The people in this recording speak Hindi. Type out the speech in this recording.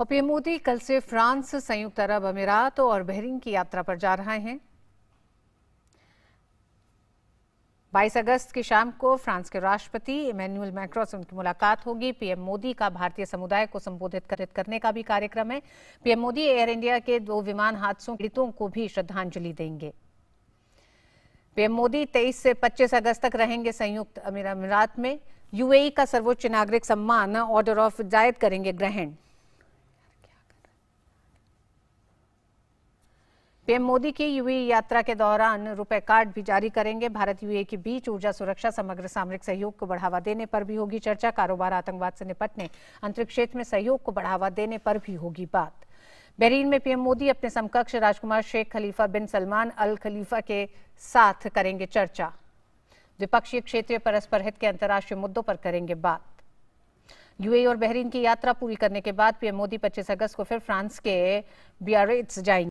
और पीएम मोदी कल से फ्रांस संयुक्त अरब अमीरात और बहरीन की यात्रा पर जा रहे हैं 22 अगस्त की शाम को फ्रांस के राष्ट्रपति इमैनुअल मैक्रो से उनकी मुलाकात होगी पीएम मोदी का भारतीय समुदाय को संबोधित करने का भी कार्यक्रम है पीएम मोदी एयर इंडिया के दो विमान हादसों पीड़ितों को भी श्रद्धांजलि देंगे पीएम मोदी 23 से 25 अगस्त तक रहेंगे संयुक्त अमीरात में यूएई का सर्वोच्च नागरिक सम्मान ऑर्डर ऑफ जायद करेंगे ग्रहण पीएम मोदी की यूए यात्रा के दौरान रुपए कार्ड भी जारी करेंगे भारत यूए के बीच ऊर्जा सुरक्षा समग्र सामरिक सहयोग को बढ़ावा देने पर भी होगी चर्चा कारोबार आतंकवाद से निपटने अंतरिक्ष क्षेत्र में सहयोग को बढ़ावा देने पर भी होगी बात बहरीन में पीएम मोदी अपने समकक्ष राजकुमार शेख खलीफा बिन सलमान अल खलीफा के साथ करेंगे चर्चा द्विपक्षीय क्षेत्रीय परस्पर हित के अंतर्राष्ट्रीय मुद्दों पर करेंगे बात यूएई और बहरीन की यात्रा पूरी करने के बाद पीएम मोदी 25 अगस्त को फिर फ्रांस के बियारेट्स जाएंगे